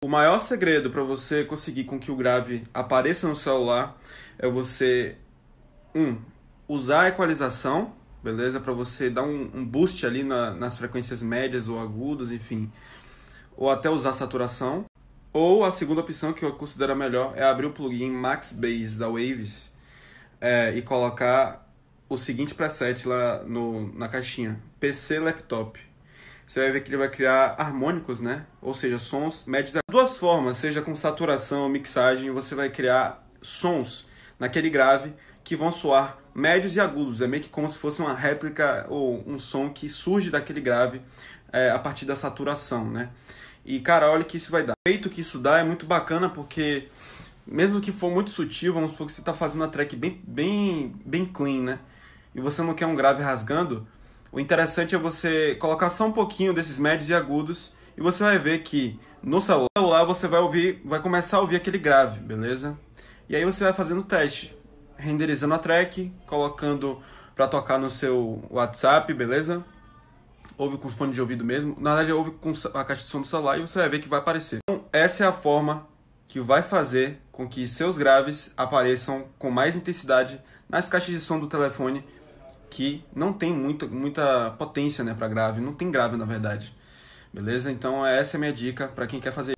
O maior segredo para você conseguir com que o grave apareça no celular é você um usar a equalização, beleza? Para você dar um, um boost ali na, nas frequências médias ou agudas, enfim, ou até usar saturação. Ou a segunda opção que eu considero melhor é abrir o plugin Max Bass da Waves é, e colocar o seguinte preset lá no, na caixinha: PC Laptop você vai ver que ele vai criar harmônicos, né? Ou seja, sons médios. De duas formas, seja com saturação ou mixagem, você vai criar sons naquele grave que vão soar médios e agudos. É meio que como se fosse uma réplica ou um som que surge daquele grave é, a partir da saturação, né? E, cara, olha que isso vai dar. O efeito que isso dá é muito bacana porque, mesmo que for muito sutil, vamos supor que você está fazendo uma track bem, bem, bem clean, né? E você não quer um grave rasgando, o interessante é você colocar só um pouquinho desses médios e agudos e você vai ver que no celular você vai ouvir, vai começar a ouvir aquele grave, beleza? E aí você vai fazendo o teste, renderizando a track, colocando para tocar no seu WhatsApp, beleza? Ouve com fone de ouvido mesmo. Na verdade, ouve com a caixa de som do celular e você vai ver que vai aparecer. Então, essa é a forma que vai fazer com que seus graves apareçam com mais intensidade nas caixas de som do telefone que não tem muito, muita potência né, para grave, não tem grave na verdade. Beleza? Então essa é a minha dica para quem quer fazer.